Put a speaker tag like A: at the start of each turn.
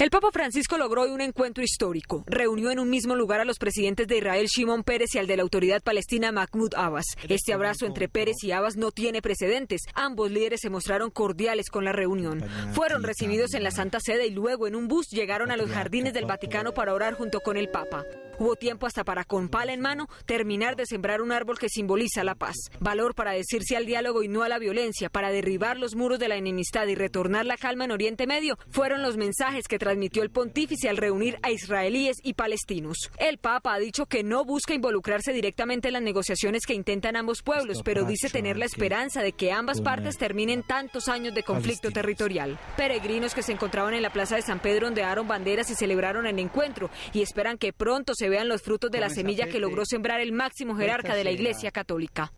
A: El Papa Francisco logró un encuentro histórico. Reunió en un mismo lugar a los presidentes de Israel Shimon Pérez y al de la autoridad palestina Mahmoud Abbas. Este abrazo entre Pérez y Abbas no tiene precedentes. Ambos líderes se mostraron cordiales con la reunión. Fueron recibidos en la Santa Sede y luego en un bus llegaron a los jardines del Vaticano para orar junto con el Papa. Hubo tiempo hasta para, con pala en mano, terminar de sembrar un árbol que simboliza la paz. Valor para decirse al diálogo y no a la violencia, para derribar los muros de la enemistad y retornar la calma en Oriente Medio, fueron los mensajes que transmitió el pontífice al reunir a israelíes y palestinos. El Papa ha dicho que no busca involucrarse directamente en las negociaciones que intentan ambos pueblos, pero dice tener la esperanza de que ambas partes terminen tantos años de conflicto territorial. Peregrinos que se encontraban en la plaza de San Pedro ondearon banderas y celebraron el encuentro y esperan que pronto se vean los frutos de la semilla que logró sembrar el máximo jerarca de la Iglesia Católica.